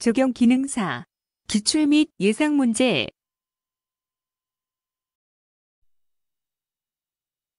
적용 기능사, 기출 및 예상 문제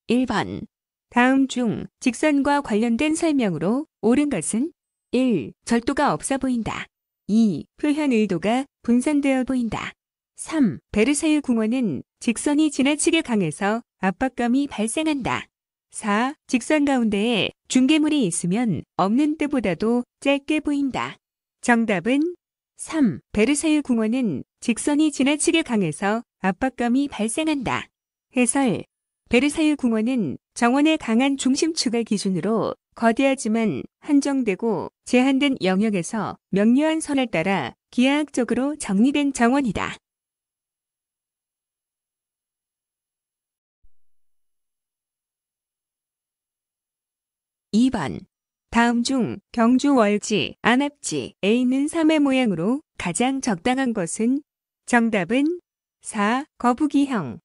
1번 다음 중 직선과 관련된 설명으로 옳은 것은 1. 절도가 없어 보인다. 2. 표현 의도가 분산되어 보인다. 3. 베르사유 궁원은 직선이 지나치게 강해서 압박감이 발생한다. 4. 직선 가운데에 중개물이 있으면 없는 때보다도 짧게 보인다. 정답은 3. 베르사유 궁원은 직선이 지나치게 강해서 압박감이 발생한다. 해설 베르사유 궁원은 정원의 강한 중심축을 기준으로 거대하지만 한정되고 제한된 영역에서 명료한 선을 따라 기하학적으로 정리된 정원이다. 2번 다음 중 경주 월지, 안압지에 있는 삼의 모양으로 가장 적당한 것은 정답은 4. 거북이형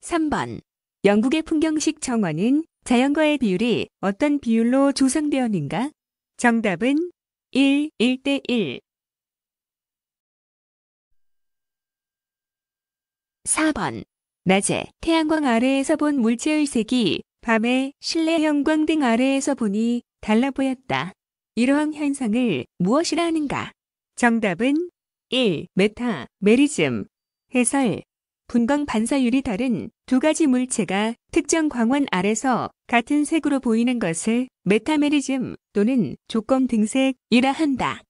3번 영국의 풍경식 정원은 자연과의 비율이 어떤 비율로 조성되었는가? 정답은 1, 1대 1. 4번 낮에 태양광 아래에서 본 물체의 색이 밤에 실내 형광 등 아래에서 보니 달라 보였다. 이러한 현상을 무엇이라 하는가? 정답은 1. 메타, 메리즘. 해설. 분광 반사율이 다른 두 가지 물체가 특정 광원 아래서 같은 색으로 보이는 것을 메타메리즘 또는 조건 등색이라 한다.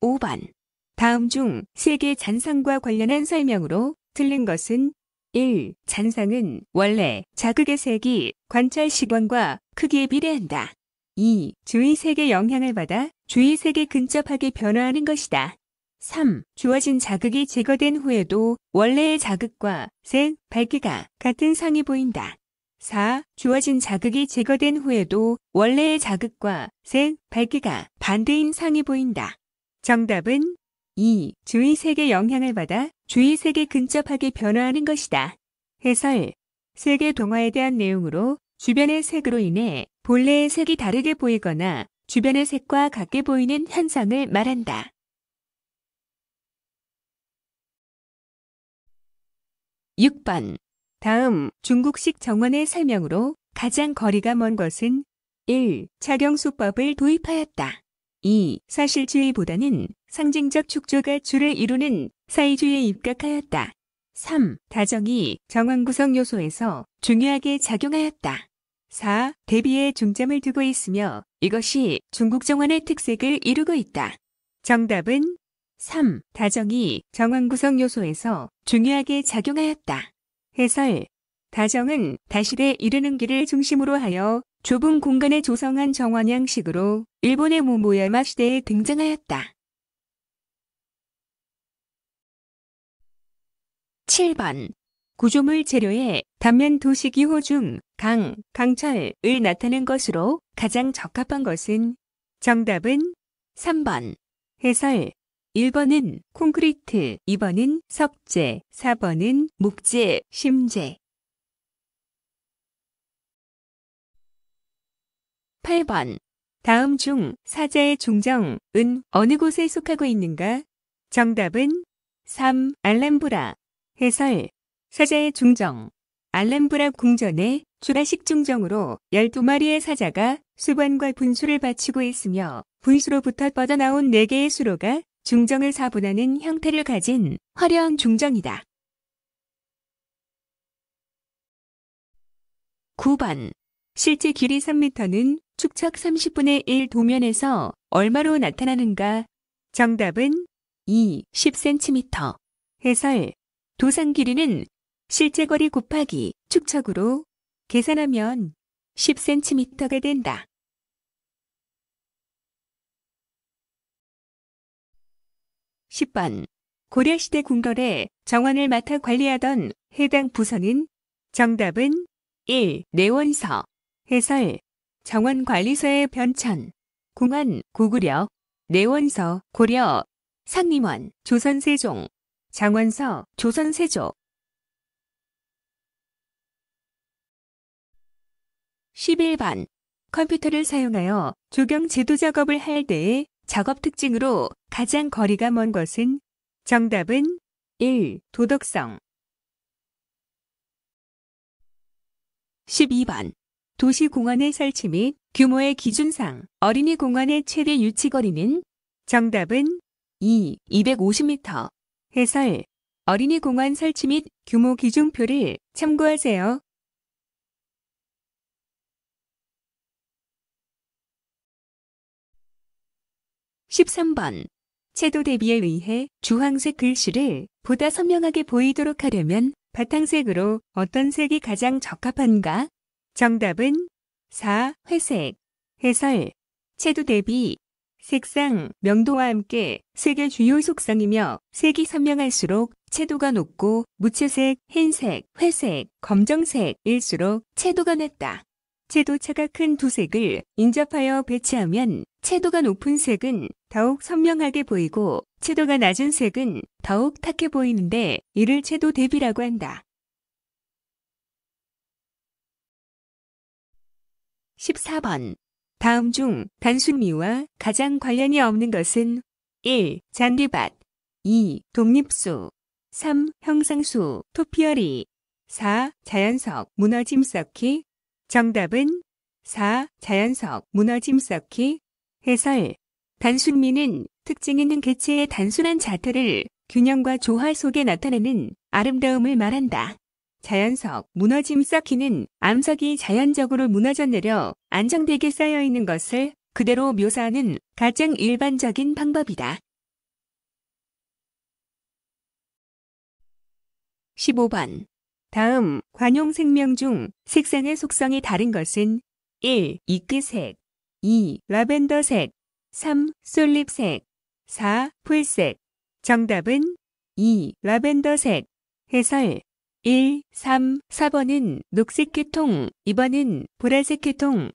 5번 다음 중 세계 잔상과 관련한 설명으로 틀린 것은 1. 잔상은 원래 자극의 색이 관찰 시간과 크기에 비례한다. 2. 주위 색의 영향을 받아 주위 색에 근접하게 변화하는 것이다. 3. 주어진 자극이 제거된 후에도 원래의 자극과 색, 밝기가 같은 상이 보인다. 4. 주어진 자극이 제거된 후에도 원래의 자극과 색, 밝기가 반대인 상이 보인다. 정답은 2. 주위 세계 영향을 받아 주위 세계 근접하게 변화하는 것이다. 해설. 세계 동화에 대한 내용으로 주변의 색으로 인해 본래의 색이 다르게 보이거나 주변의 색과 같게 보이는 현상을 말한다. 6번. 다음 중국식 정원의 설명으로 가장 거리가 먼 것은 1. 착용 수법을 도입하였다. 2. 사실주의보다는 상징적 축조가 주를 이루는 사이주에 입각하였다. 3. 다정이 정황구성 요소에서 중요하게 작용하였다. 4. 대비에 중점을 두고 있으며 이것이 중국 정원의 특색을 이루고 있다. 정답은 3. 다정이 정황구성 요소에서 중요하게 작용하였다. 해설 다정은 다실에 이르는 길을 중심으로 하여 좁은 공간에 조성한 정원 양식으로 일본의 모모야마 시대에 등장하였다. 7번 구조물 재료에 단면 도시기호 중 강, 강철을 나타낸 것으로 가장 적합한 것은 정답은 3번 해설 1번은 콘크리트, 2번은 석재, 4번은 목재, 심재 8번 다음 중 사자의 종정은 어느 곳에 속하고 있는가? 정답은 3. 알람브라 해설, 사자의 중정, 알람브라 궁전의 주라식 중정으로 12마리의 사자가 수반과 분수를 바치고 있으며 분수로부터 뻗어나온 4개의 수로가 중정을 사분하는 형태를 가진 화려한 중정이다. 9번 실제 길이 3m는 축척 30분의 1 도면에서 얼마로 나타나는가? 정답은 2, 10cm. 해설 도산 길이는 실제 거리 곱하기 축척으로 계산하면 10cm가 된다. 1 0번 고려시대 궁궐에 정원을 맡아 관리하던 해당 부서는 정답은 1. 내원서, 해설, 정원관리소의 변천, 공안, 고구려, 내원서, 고려, 상림원, 조선세종, 장원서 조선세조 11번 컴퓨터를 사용하여 조경 제도 작업을 할 때의 작업 특징으로 가장 거리가 먼 것은 정답은 1. 도덕성 12번 도시공원의 설치 및 규모의 기준상 어린이 공원의 최대 유치거리는 정답은 2. 250m 해설 어린이 공원 설치 및 규모 기준표를 참고하세요. 1 3번 채도 대비에 의해 주황색 글씨를 보다 선명하게 보이도록 하려면 바탕색으로 어떤 색이 가장 적합한가? 정답은 4. 회색. 해설 채도 대비 색상, 명도와 함께 색의 주요 속성이며 색이 선명할수록 채도가 높고 무채색, 흰색, 회색, 검정색일수록 채도가 낮다. 채도차가 큰 두 색을 인접하여 배치하면 채도가 높은 색은 더욱 선명하게 보이고 채도가 낮은 색은 더욱 탁해 보이는데 이를 채도 대비라고 한다. 14번 다음 중 단순미와 가장 관련이 없는 것은 1. 잔디밭 2. 독립수 3. 형상수 토피어리 4. 자연석 무너짐 쌓기 정답은 4. 자연석 무너짐 쌓기 해설 단순미는 특징 있는 개체의 단순한 자태를 균형과 조화 속에 나타내는 아름다움을 말한다. 자연석, 무너짐 쌓기는 암석이 자연적으로 무너져 내려 안정되게 쌓여 있는 것을 그대로 묘사하는 가장 일반적인 방법이다. 15번. 다음 관용 생명중 색상의 속성이 다른 것은 1. 이끄색 2. 라벤더색 3. 솔잎색 4. 풀색 정답은 2. 라벤더색 해설 1, 3, 4번은 녹색 계통, 2번은 보라색 계통.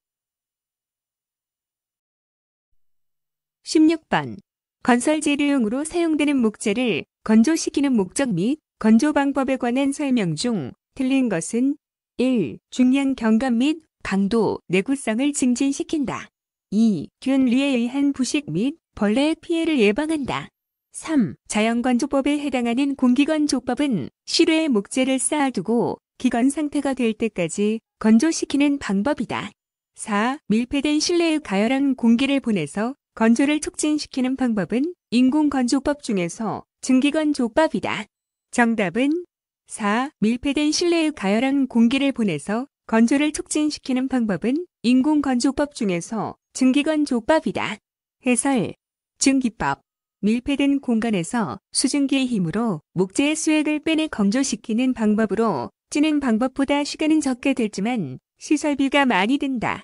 16번. 건설 재료용으로 사용되는 목재를 건조시키는 목적 및 건조 방법에 관한 설명 중 틀린 것은 1. 중량 경감 및 강도, 내구성을 증진시킨다. 2. 균리에 의한 부식 및 벌레의 피해를 예방한다. 3. 자연건조법에 해당하는 공기건조법은 실외에 목재를 쌓아두고 기건 상태가 될 때까지 건조시키는 방법이다. 4. 밀폐된 실내의 가열한 공기를 보내서 건조를 촉진시키는 방법은 인공건조법 중에서 증기건조법이다. 정답은 4. 밀폐된 실내의 가열한 공기를 보내서 건조를 촉진시키는 방법은 인공건조법 중에서 증기건조법이다. 해설 증기법 밀폐된 공간에서 수증기의 힘으로 목재의 수액을 빼내 건조시키는 방법으로 찌는 방법보다 시간은 적게 들지만 시설비가 많이 든다.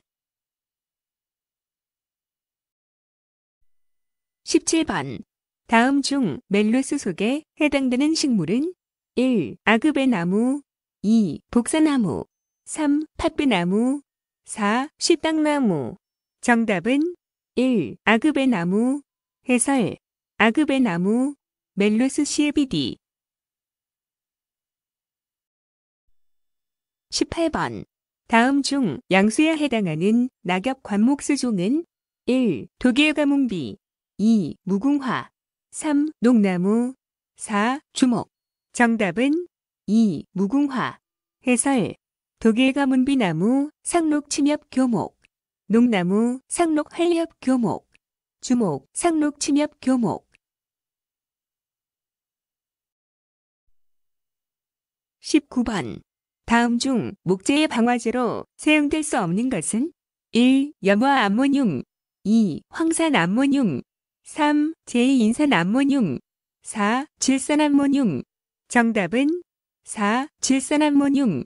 17번 다음 중 멜로스 속에 해당되는 식물은 1. 아그베 나무 2. 복사나무 3. 팥비나무 4. 십당나무 정답은 1. 아그베 나무 해설 아급의 나무, 멜루스 실비디 18번 다음 중 양수에 해당하는 낙엽 관목수 종은 1. 독일 가뭄비 2. 무궁화 3. 녹나무 4. 주목 정답은 2. 무궁화 해설 독일 가뭄비 나무 상록 침엽 교목 녹나무 상록 활엽 교목 주목 상록 침엽 교목 19번. 다음 중 목재의 방화제로 사용될 수 없는 것은 1. 염화 암모늄 2. 황산 암모늄 3. 제2인산 암모늄 4. 질산 암모늄 정답은 4. 질산 암모늄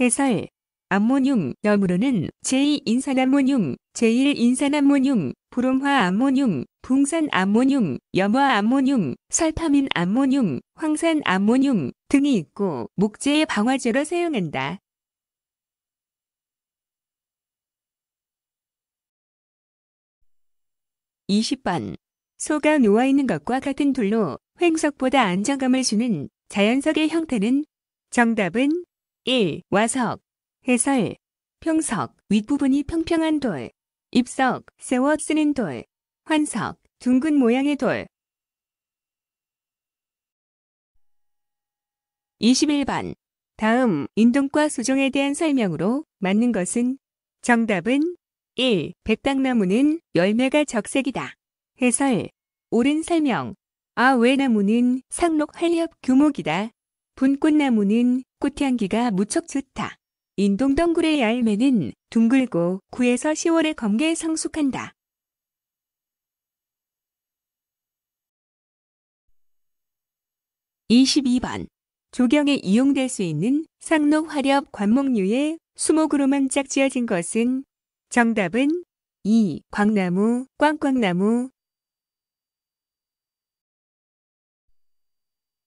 해설 암모늄, 염으로는 제2인산암모늄, 제1인산암모늄, 보름화암모늄, 붕산암모늄, 염화암모늄, 설파민암모늄, 황산암모늄 등이 있고 목재의 방화제로 사용한다. 2 0번 소가 놓아있는 것과 같은 돌로 횡석보다 안정감을 주는 자연석의 형태는 정답은 1. 와석 해설, 평석, 윗부분이 평평한 돌, 입석, 세워 쓰는 돌, 환석, 둥근 모양의 돌. 21번. 다음 인동과 수종에 대한 설명으로 맞는 것은 정답은 1. 백당나무는 열매가 적색이다. 해설. 옳은 설명. 아외 나무는 상록 한렵 규목이다. 분꽃나무는 꽃향기가 무척 좋다. 인동덩굴의 열매는 둥글고 9에서 10월에 검게 성숙한다. 2 2번 조경에 이용될 수 있는 상록 화렵 관목류의 수목으로만 짝지어진 것은 정답은 2. 광나무, 꽝꽝나무.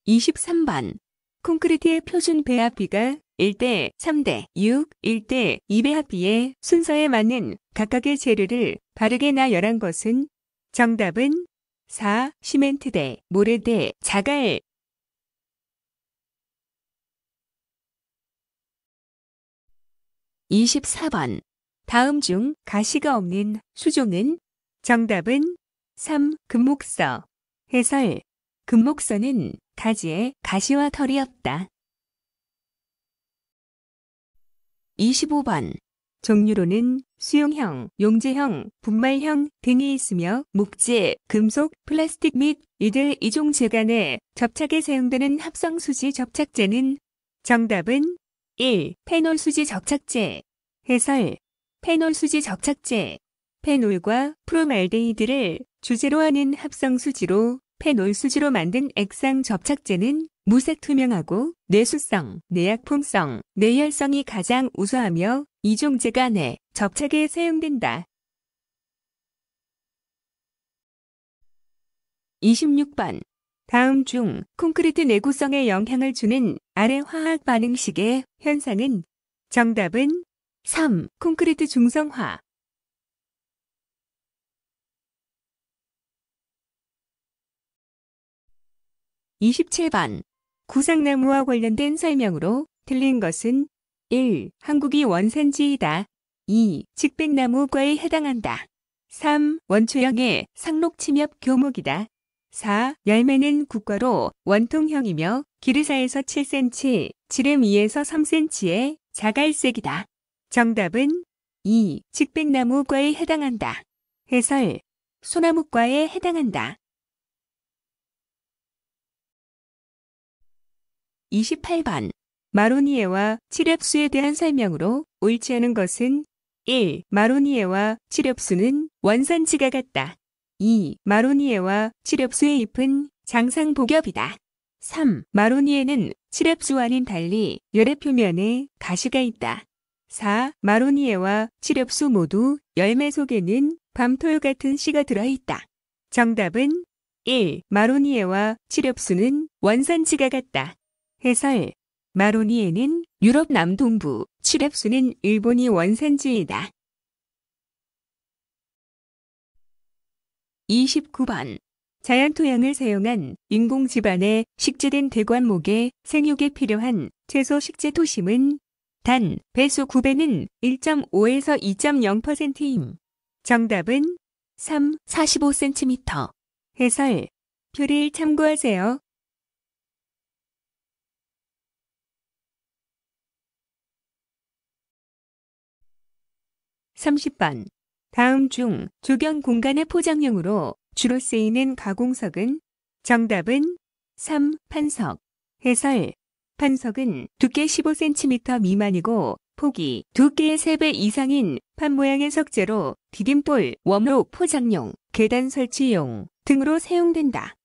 2 3번 콘크리트의 표준 배합비가 1대 3대 6, 1대 2배 합비의 순서에 맞는 각각의 재료를 바르게 나열한 것은 정답은 4. 시멘트대, 모래대, 자갈 2 4번 다음 중 가시가 없는 수종은 정답은 3. 금목서 해설 금목서는 가지에 가시와 털이 없다. 25번 종류로는 수용형, 용제형, 분말형 등이 있으며 목재, 금속, 플라스틱 및 이들 이종 재간에 접착에 사용되는 합성 수지 접착제는 정답은 1. 페놀 수지 접착제 해설 페놀 수지 접착제 페놀과 프로말데이드를 주제로 하는 합성 수지로 페놀 수지로 만든 액상 접착제는 무색투명하고 내수성, 내약품성, 내열성이 가장 우수하며 이종제 가내 접착에 사용된다. 26번 다음 중 콘크리트 내구성에 영향을 주는 아래 화학 반응식의 현상은 정답은 3. 콘크리트 중성화 27번 구상나무와 관련된 설명으로 틀린 것은 1. 한국이 원산지이다. 2. 직백나무과에 해당한다. 3. 원초형의 상록침엽 교목이다. 4. 열매는 국가로 원통형이며 기르사에서 7cm, 지름 2에서 3cm의 자갈색이다. 정답은 2. 직백나무과에 해당한다. 해설 소나무과에 해당한다. 28번 마로니에와 칠엽수에 대한 설명으로 옳지 않은 것은 1. 마로니에와 칠엽수는 원산지가 같다. 2. 마로니에와 칠엽수의 잎은 장상복엽이다. 3. 마로니에는 칠엽수와는 달리 열의 표면에 가시가 있다. 4. 마로니에와 칠엽수 모두 열매 속에는 밤톨 같은 씨가 들어있다. 정답은 1. 마로니에와 칠엽수는 원산지가 같다. 해설 마로니에는 유럽 남동부, 칠랩수는 일본이 원산지이다. 29번 자연토양을 사용한 인공지반에 식재된 대관목의 생육에 필요한 채소 식재 토심은 단 배수 9배는 1.5에서 2.0%임. 정답은 3, 45cm. 해설 표를 참고하세요. 30번. 다음 중 조경 공간의 포장용으로 주로 쓰이는 가공석은 정답은 3. 판석. 해설. 판석은 두께 15cm 미만이고 폭이 두께의 3배 이상인 판 모양의 석재로 디딤돌 웜로 포장용, 계단 설치용 등으로 사용된다.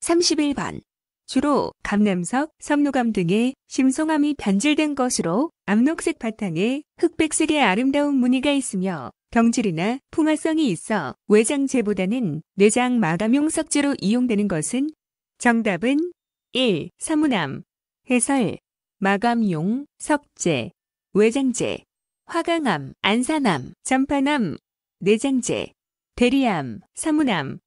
3 1번 주로 감남석, 섬노감 등의 심성암이 변질된 것으로 암록색 바탕에 흑백색의 아름다운 무늬가 있으며 경질이나 풍화성이 있어 외장재보다는 내장 마감용 석재로 이용되는 것은 정답은 1. 사무남 해설 마감용 석재 외장재 화강암 안산암 전파암 내장재 대리암 사무암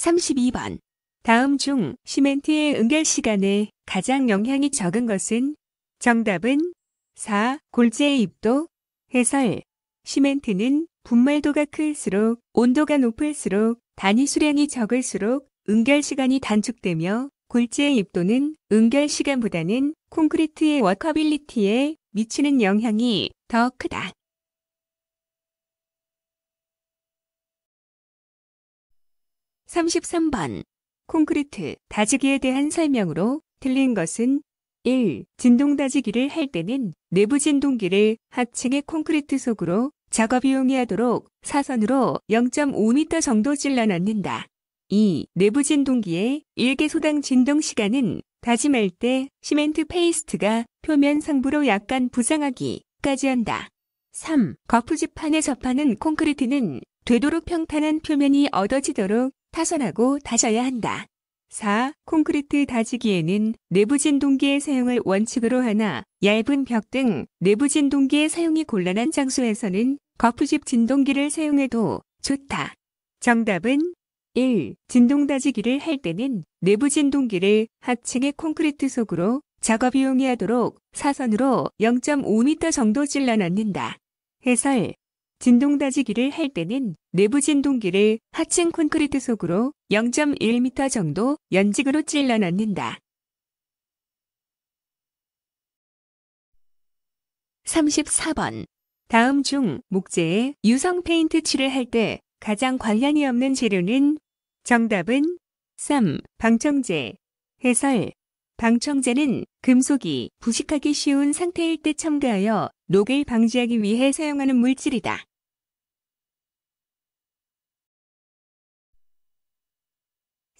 32번. 다음 중 시멘트의 응결 시간에 가장 영향이 적은 것은 정답은 4. 골재의 입도. 해설. 시멘트는 분말도가 클수록 온도가 높을수록 단위 수량이 적을수록 응결 시간이 단축되며 골재의 입도는 응결 시간보다는 콘크리트의 워커빌리티에 미치는 영향이 더 크다. 33번 콘크리트 다지기에 대한 설명으로 틀린 것은 1. 진동 다지기를 할 때는 내부 진동기를 하층의 콘크리트 속으로 작업 이용하도록 이 사선으로 0.5m 정도 찔러 넣는다. 2. 내부 진동기의 1개소당 진동 시간은 다짐할 때 시멘트 페이스트가 표면 상부로 약간 부상하기까지 한다. 3. 거푸집판에 접하는 콘크리트는 되도록 평탄한 표면이 얻어지도록 타선하고 다져야 한다. 4. 콘크리트 다지기에는 내부 진동기의 사용을 원칙으로 하나 얇은 벽 등 내부 진동기의 사용이 곤란한 장소에서는 거푸집 진동기를 사용해도 좋다. 정답은 1. 진동 다지기를 할 때는 내부 진동기를 하층의 콘크리트 속으로 작업 이용이 하도록 사선으로 0.5m 정도 찔러 넣는다. 해설 진동다지기를 할 때는 내부 진동기를 하층 콘크리트 속으로 0.1m 정도 연직으로 찔러 넣는다. 34번 다음 중 목재에 유성 페인트 칠을 할 때 가장 관련이 없는 재료는 정답은 쌈, 방청제 해설 방청제는 금속이 부식하기 쉬운 상태일 때 첨가하여 녹을 방지하기 위해 사용하는 물질이다.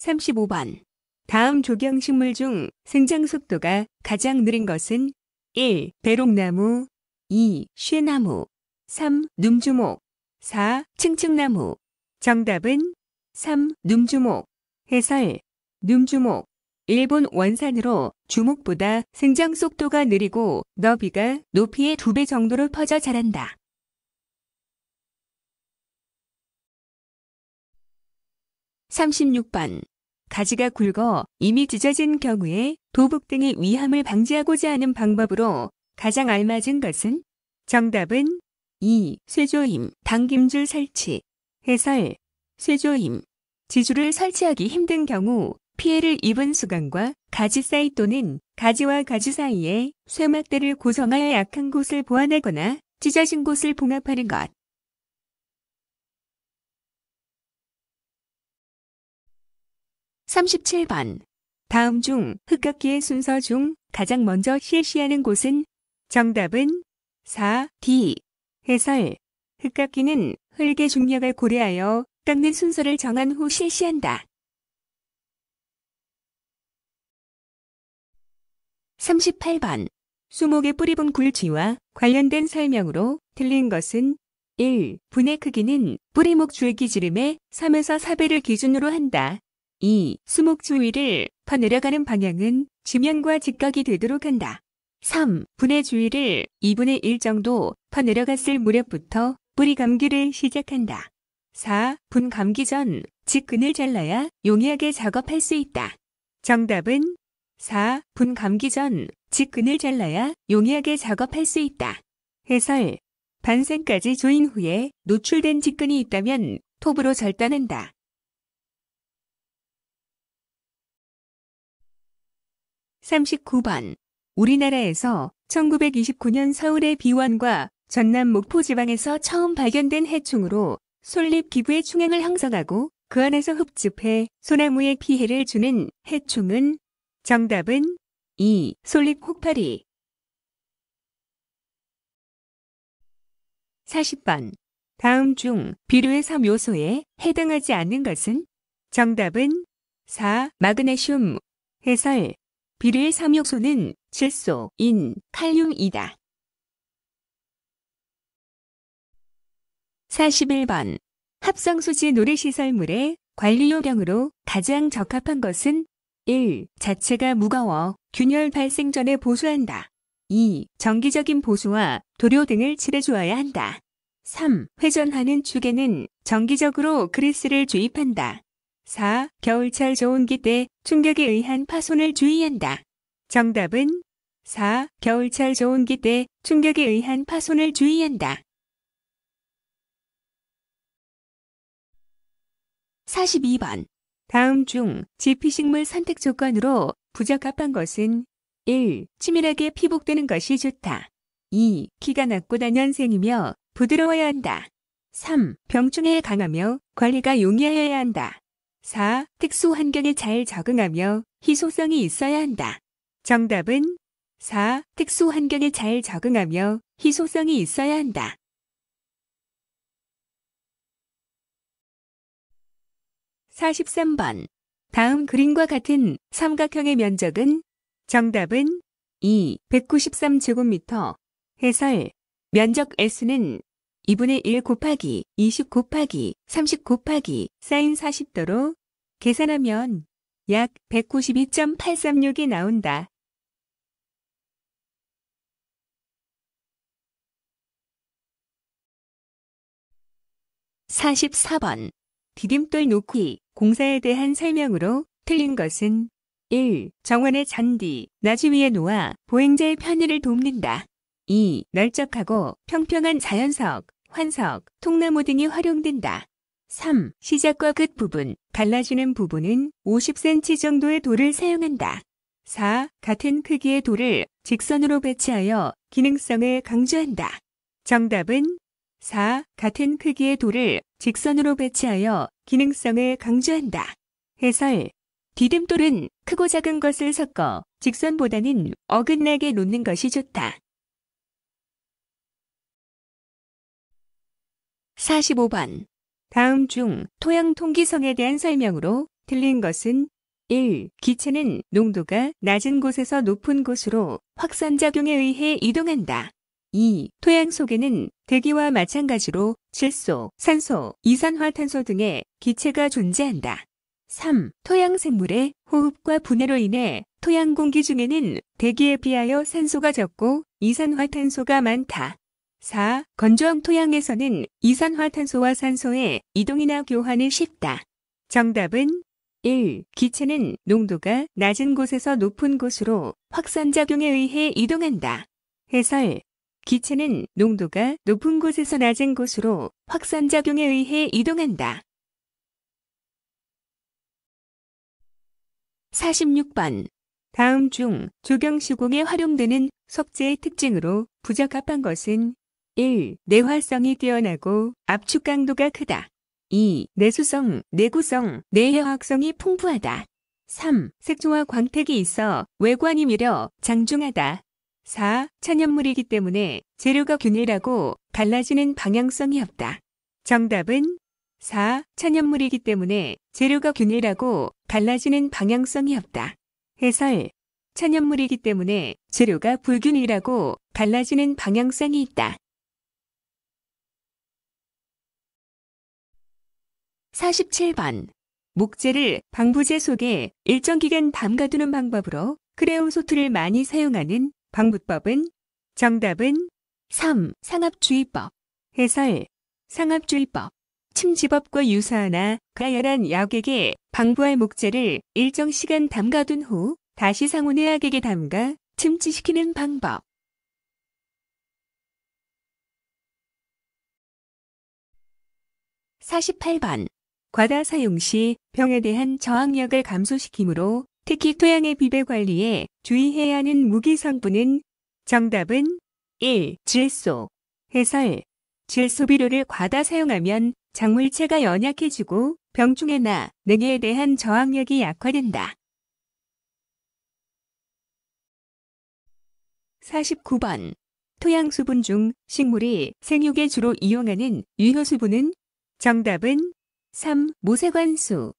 35번. 다음 조경식물 중 생장 속도가 가장 느린 것은 1. 배록나무 2. 쉐나무 3. 눈주목 4. 층층나무 정답은 3. 눈주목 해설 눈주목 일본 원산으로 주목보다 생장 속도가 느리고 너비가 높이의 2배 정도로 퍼져 자란다. 3 6번 가지가 굵어 이미 찢어진 경우에 도복 등의 위함을 방지하고자 하는 방법으로 가장 알맞은 것은 정답은 2. 쇠조임, 당김줄 설치. 해설. 쇠조임. 지주를 설치하기 힘든 경우 피해를 입은 수강과 가지 사이 또는 가지와 가지 사이에 쇠막대를 고정하여 약한 곳을 보완하거나 찢어진 곳을 봉합하는 것. 37번. 다음 중 흑각기의 순서 중 가장 먼저 실시하는 곳은 정답은 4D. 해설. 흑각기는 흙의 중력을 고려하여 깎는 순서를 정한 후 실시한다. 38번. 수목의 뿌리분 굴지와 관련된 설명으로 틀린 것은 1. 분의 크기는 뿌리목 줄기 지름의 3에서 4배를 기준으로 한다. 2. 수목 주위를 퍼내려가는 방향은 지면과 직각이 되도록 한다. 3. 분의 주위를 2분의 1 정도 퍼내려갔을 무렵부터 뿌리 감기를 시작한다. 4. 분 감기 전 직근을 잘라야 용이하게 작업할 수 있다. 정답은 4. 분 감기 전 직근을 잘라야 용이하게 작업할 수 있다. 해설. 반생까지 조인 후에 노출된 직근이 있다면 톱으로 절단한다. 39번 우리나라에서 1929년 서울의 비원과 전남 목포 지방에서 처음 발견된 해충으로 솔잎 기부의 충행을 형성하고 그 안에서 흡집해 소나무에 피해를 주는 해충은 정답은 2. 솔잎 혹파리 40번 다음 중비료의3 요소에 해당하지 않는 것은 정답은 4. 마그네슘 해설 비릴 삼육소는 질소, 인, 칼륨이다. 41번 합성수지 노래시설물의 관리요령으로 가장 적합한 것은 1. 자체가 무거워 균열 발생 전에 보수한다. 2. 정기적인 보수와 도료 등을 칠해주어야 한다. 3. 회전하는 축에는 정기적으로 그리스를 주입한다. 4. 겨울철 좋은기 때 충격에 의한 파손을 주의한다. 정답은 4. 겨울철 좋은기 때 충격에 의한 파손을 주의한다. 42번. 다음 중 지피식물 선택 조건으로 부적합한 것은 1. 치밀하게 피복되는 것이 좋다. 2. 키가 낮고 단년생이며 부드러워야 한다. 3. 병충해에 강하며 관리가 용이하여야 한다. 4. 특수 환경에 잘 적응하며 희소성이 있어야 한다. 정답은 4. 특수 환경에 잘 적응하며 희소성이 있어야 한다. 43번. 다음 그림과 같은 삼각형의 면적은 정답은 2. 193제곱미터. 해설. 면적 S는 2분의 1 곱하기 20 곱하기 30 곱하기 사인 40도로 계산하면 약 192.836이 나온다. 4 4번 디딤돌 놓기 공사에 대한 설명으로 틀린 것은 1. 정원의 잔디 나지 위에 놓아 보행자의 편의를 돕는다. 2. 넓적하고 평평한 자연석, 환석, 통나무 등이 활용된다. 3. 시작과 끝 부분, 갈라지는 부분은 50cm 정도의 돌을 사용한다. 4. 같은 크기의 돌을 직선으로 배치하여 기능성을 강조한다. 정답은 4. 같은 크기의 돌을 직선으로 배치하여 기능성을 강조한다. 해설. 디딤돌은 크고 작은 것을 섞어 직선보다는 어긋나게 놓는 것이 좋다. 45번. 다음 중 토양 통기성에 대한 설명으로 틀린 것은 1. 기체는 농도가 낮은 곳에서 높은 곳으로 확산작용에 의해 이동한다. 2. 토양 속에는 대기와 마찬가지로 질소, 산소, 이산화탄소 등의 기체가 존재한다. 3. 토양 생물의 호흡과 분해로 인해 토양 공기 중에는 대기에 비하여 산소가 적고 이산화탄소가 많다. 4. 건조형 토양에서는 이산화탄소와 산소의 이동이나 교환이 쉽다. 정답은 1. 기체는 농도가 낮은 곳에서 높은 곳으로 확산작용에 의해 이동한다. 해설. 기체는 농도가 높은 곳에서 낮은 곳으로 확산작용에 의해 이동한다. 46번. 다음 중 조경시공에 활용되는 석재의 특징으로 부적합한 것은 1. 내활성이 뛰어나고 압축 강도가 크다. 2. 내수성, 내구성, 내해화학성이 풍부하다. 3. 색종와 광택이 있어 외관이 미려 장중하다. 4. 천연물이기 때문에 재료가 균일하고 갈라지는 방향성이 없다. 정답은 4. 천연물이기 때문에 재료가 균일하고 갈라지는 방향성이 없다. 해설. 천연물이기 때문에 재료가 불균일하고 갈라지는 방향성이 있다. 47번. 목재를 방부제 속에 일정 기간 담가두는 방법으로 크레온 소트를 많이 사용하는 방부법은 정답은 3. 상압주의법. 해설. 상압주의법. 침지법과 유사하나 가열한 약에게 방부할 목재를 일정 시간 담가둔 후 다시 상온의 약에게 담가 침지시키는 방법. 4 8번 과다 사용 시 병에 대한 저항력을 감소시키므로 특히 토양의 비배 관리에 주의해야 하는 무기 성분은 정답은 1. 질소. 해설. 질소 비료를 과다 사용하면 작물체가 연약해지고 병충해나 냉해에 대한 저항력이 약화된다. 49번. 토양 수분 중 식물이 생육에 주로 이용하는 유효 수분은 정답은 3. 모세관수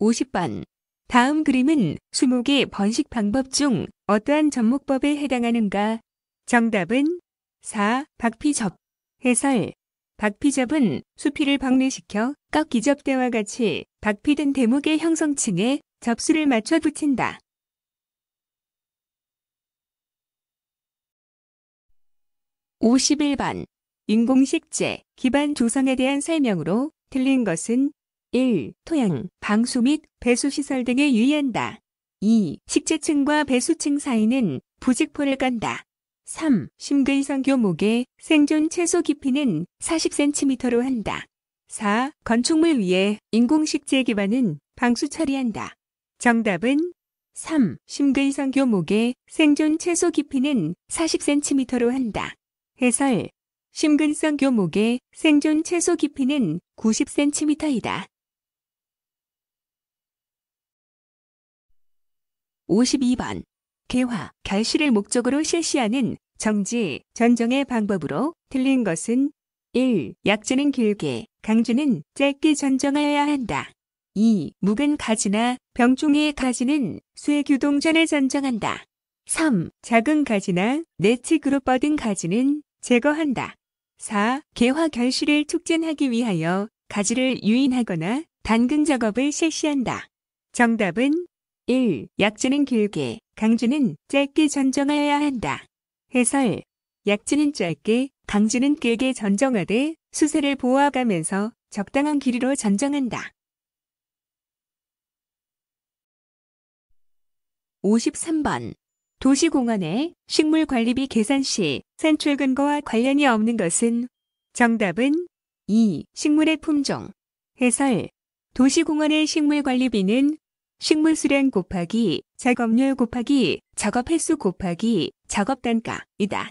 50번 다음 그림은 수목의 번식 방법 중 어떠한 접목법에 해당하는가? 정답은 4. 박피접 해설 박피접은 수피를 박리시켜 꺾기접대와 같이 박피된 대목의 형성층에 접수를 맞춰 붙인다. 51번 인공식재 기반 조성에 대한 설명으로 틀린 것은 1. 토양, 방수 및 배수시설 등에 유의한다. 2. 식재층과 배수층 사이는 부직포를 깐다. 3. 심근성 교목의 생존 최소 깊이는 40cm로 한다. 4. 건축물 위에 인공식재 기반은 방수 처리한다. 정답은 3. 심근성 교목의 생존 최소 깊이는 40cm로 한다. 해설 심근성 교목의 생존 최소 깊이는 90cm이다. 52번 개화, 결실을 목적으로 실시하는 정지, 전정의 방법으로 틀린 것은 1. 약주는 길게, 강주는 짧게 전정하여야 한다. 2. 묵은 가지나 병종의 가지는 쇠규동 전을 전정한다. 3. 작은 가지나 내측으로 뻗은 가지는 제거한다. 4. 개화 결실을 촉진하기 위하여 가지를 유인하거나 당근 작업을 실시한다. 정답은 1. 약주는 길게, 강주는 짧게 전정하여야 한다. 해설. 약주는 짧게, 강주는 길게 전정하되 수세를 보호하면서 적당한 길이로 전정한다. 53번 도시공원의 식물관리비 계산 시 산출 근거와 관련이 없는 것은 정답은 2. 식물의 품종 해설 도시공원의 식물관리비는 식물 수량 곱하기 작업률 곱하기 작업 횟수 곱하기 작업 단가이다.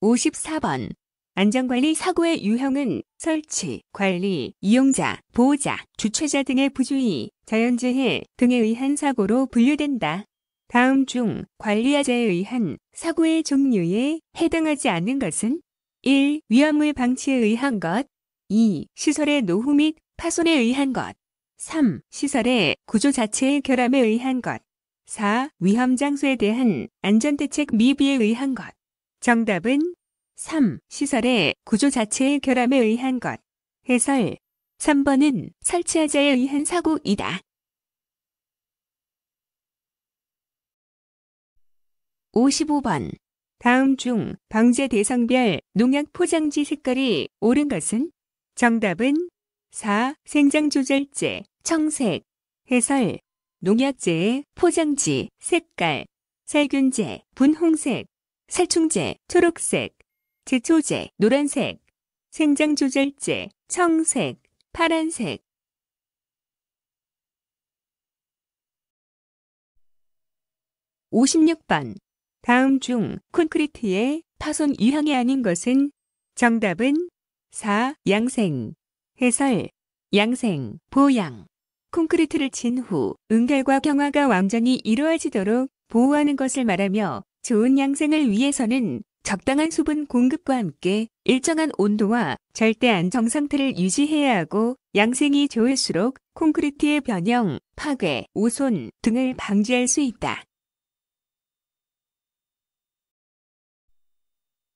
오십번 안전관리 사고의 유형은 설치, 관리, 이용자, 보호자, 주최자 등의 부주의, 자연재해 등에 의한 사고로 분류된다. 다음 중 관리하자에 의한 사고의 종류에 해당하지 않는 것은 1. 위험물 방치에 의한 것 2. 시설의 노후 및 파손에 의한 것 3. 시설의 구조 자체의 결함에 의한 것 4. 위험 장소에 대한 안전대책 미비에 의한 것 정답은 3. 시설의 구조 자체의 결함에 의한 것. 해설. 3번은 설치하자에 의한 사고이다. 55번. 다음 중 방제 대상별 농약 포장지 색깔이 옳은 것은? 정답은 4. 생장 조절제, 청색. 해설. 농약제의 포장지, 색깔, 살균제, 분홍색, 살충제, 초록색. 제초제, 노란색, 생장조절제, 청색, 파란색 5 6번 다음 중 콘크리트의 파손 유형이 아닌 것은 정답은 4. 양생 해설 양생 보양 콘크리트를 친 후 응결과 경화가 완전히 이루어지도록 보호하는 것을 말하며 좋은 양생을 위해서는 적당한 수분 공급과 함께 일정한 온도와 절대 안정 상태를 유지해야 하고 양생이 좋을수록 콘크리트의 변형, 파괴, 오손 등을 방지할 수 있다.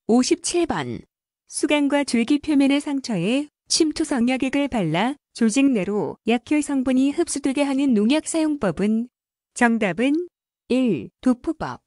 57번 수강과 줄기 표면의 상처에 침투 성약액을 발라 조직 내로 약효 성분이 흡수되게 하는 농약 사용법은 정답은 1. 도포법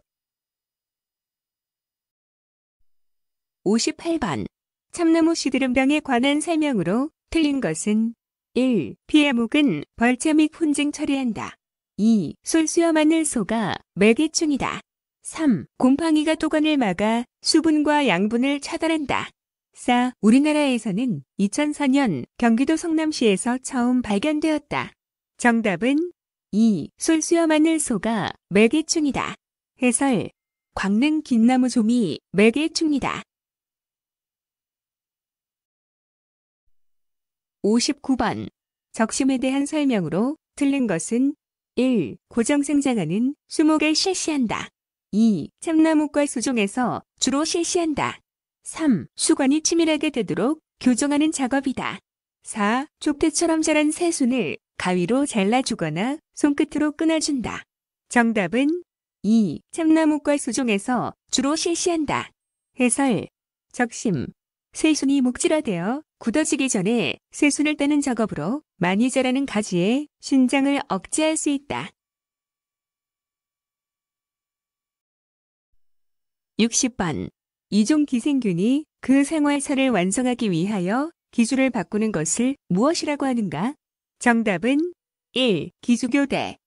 58번 참나무 시드름병에 관한 설명으로 틀린 것은 1. 피해목은 벌채 및 혼증 처리한다. 2. 솔수와 마늘소가 매개충이다. 3. 곰팡이가 도관을 막아 수분과 양분을 차단한다. 4. 우리나라에서는 2004년 경기도 성남시에서 처음 발견되었다. 정답은 2. 솔수와 마늘소가 매개충이다. 해설 광릉 긴나무조미 매개충이다. 59번 적심에 대한 설명으로 틀린 것은 1. 고정생장하는 수목을 실시한다. 2. 참나무과 수종에서 주로 실시한다. 3. 수관이 치밀하게 되도록 교정하는 작업이다. 4. 족대처럼 자란 새순을 가위로 잘라주거나 손끝으로 끊어준다. 정답은 2. 참나무과 수종에서 주로 실시한다. 해설 적심 새순이 목질화되어 굳어지기 전에 새순을 따는 작업으로 많이 자라는 가지의 신장을 억제할 수 있다. 60번 이종 기생균이 그 생활사를 완성하기 위하여 기술을 바꾸는 것을 무엇이라고 하는가? 정답은 1. 기주교대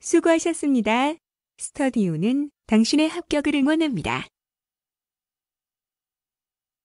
수고하셨습니다. 스터디오는 당신의 합격을 응원합니다.